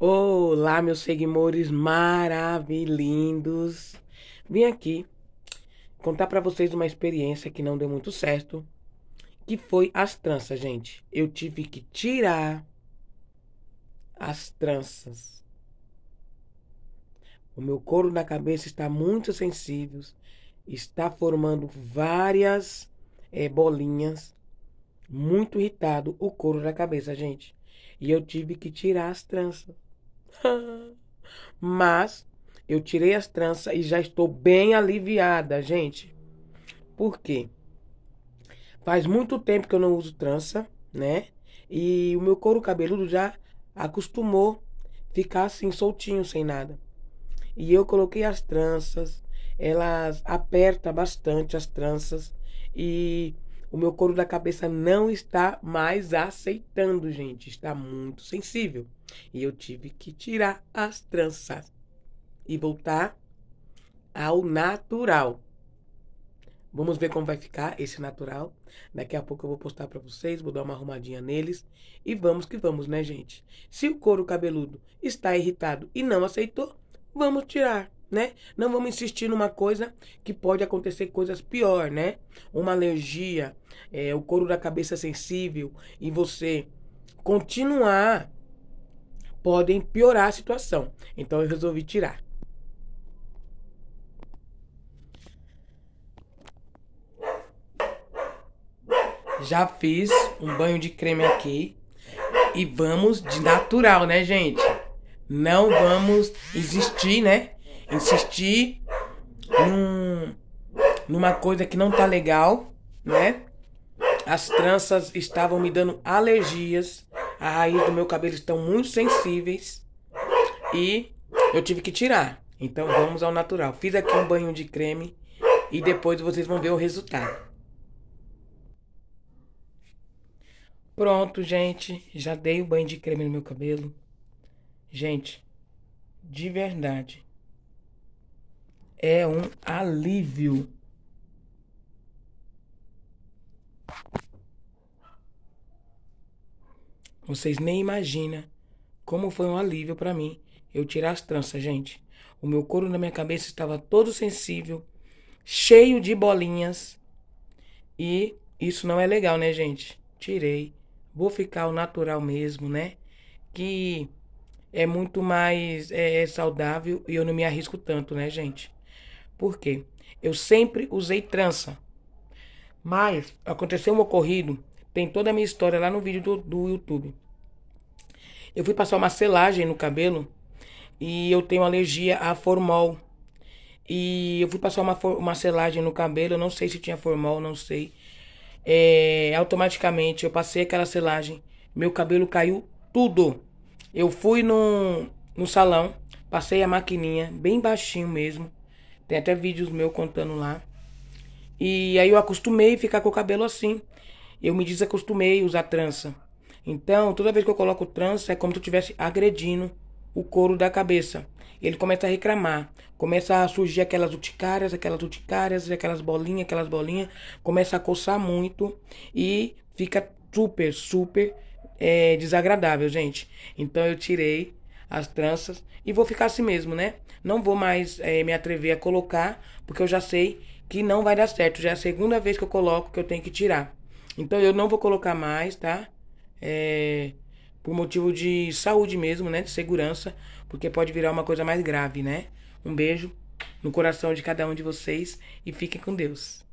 Olá, meus seguidores maravilhindos. Vim aqui contar para vocês uma experiência que não deu muito certo, que foi as tranças, gente. Eu tive que tirar as tranças. O meu couro da cabeça está muito sensível, está formando várias é, bolinhas, muito irritado o couro da cabeça, gente. E eu tive que tirar as tranças. Mas eu tirei as tranças e já estou bem aliviada, gente. Por quê? Faz muito tempo que eu não uso trança, né? E o meu couro cabeludo já acostumou ficar assim soltinho, sem nada. E eu coloquei as tranças, elas aperta bastante as tranças e o meu couro da cabeça não está mais aceitando, gente. Está muito sensível. E eu tive que tirar as tranças e voltar ao natural. Vamos ver como vai ficar esse natural. Daqui a pouco eu vou postar para vocês, vou dar uma arrumadinha neles. E vamos que vamos, né, gente? Se o couro cabeludo está irritado e não aceitou, vamos tirar né? Não vamos insistir numa coisa que pode acontecer coisas pior, né? Uma alergia, é, o couro da cabeça sensível e você continuar podem piorar a situação. Então eu resolvi tirar. Já fiz um banho de creme aqui e vamos de natural, né, gente? Não vamos existir, né? insistir num, numa coisa que não tá legal, né? As tranças estavam me dando alergias, a raiz do meu cabelo estão muito sensíveis e eu tive que tirar. Então vamos ao natural. Fiz aqui um banho de creme e depois vocês vão ver o resultado. Pronto, gente, já dei o banho de creme no meu cabelo. Gente, de verdade, é um alívio. Vocês nem imaginam como foi um alívio para mim eu tirar as tranças, gente. O meu couro na minha cabeça estava todo sensível, cheio de bolinhas. E isso não é legal, né, gente? Tirei. Vou ficar o natural mesmo, né? Que é muito mais é, saudável e eu não me arrisco tanto, né, gente? porque eu sempre usei trança. Mas aconteceu um ocorrido, tem toda a minha história lá no vídeo do, do YouTube. Eu fui passar uma selagem no cabelo e eu tenho alergia a formol. E eu fui passar uma, uma selagem no cabelo, eu não sei se tinha formol, não sei. É, automaticamente eu passei aquela selagem, meu cabelo caiu tudo. Eu fui no, no salão, passei a maquininha, bem baixinho mesmo. Tem até vídeos meu contando lá. E aí eu acostumei a ficar com o cabelo assim. Eu me desacostumei a usar trança. Então, toda vez que eu coloco trança, é como se eu estivesse agredindo o couro da cabeça. Ele começa a reclamar. Começa a surgir aquelas uticárias, aquelas uticárias, aquelas bolinhas, aquelas bolinhas. Começa a coçar muito e fica super, super é, desagradável, gente. Então eu tirei as tranças e vou ficar assim mesmo, né? Não vou mais é, me atrever a colocar, porque eu já sei que não vai dar certo. Já é a segunda vez que eu coloco que eu tenho que tirar. Então eu não vou colocar mais, tá? É, por motivo de saúde mesmo, né? De segurança, porque pode virar uma coisa mais grave, né? Um beijo no coração de cada um de vocês e fiquem com Deus.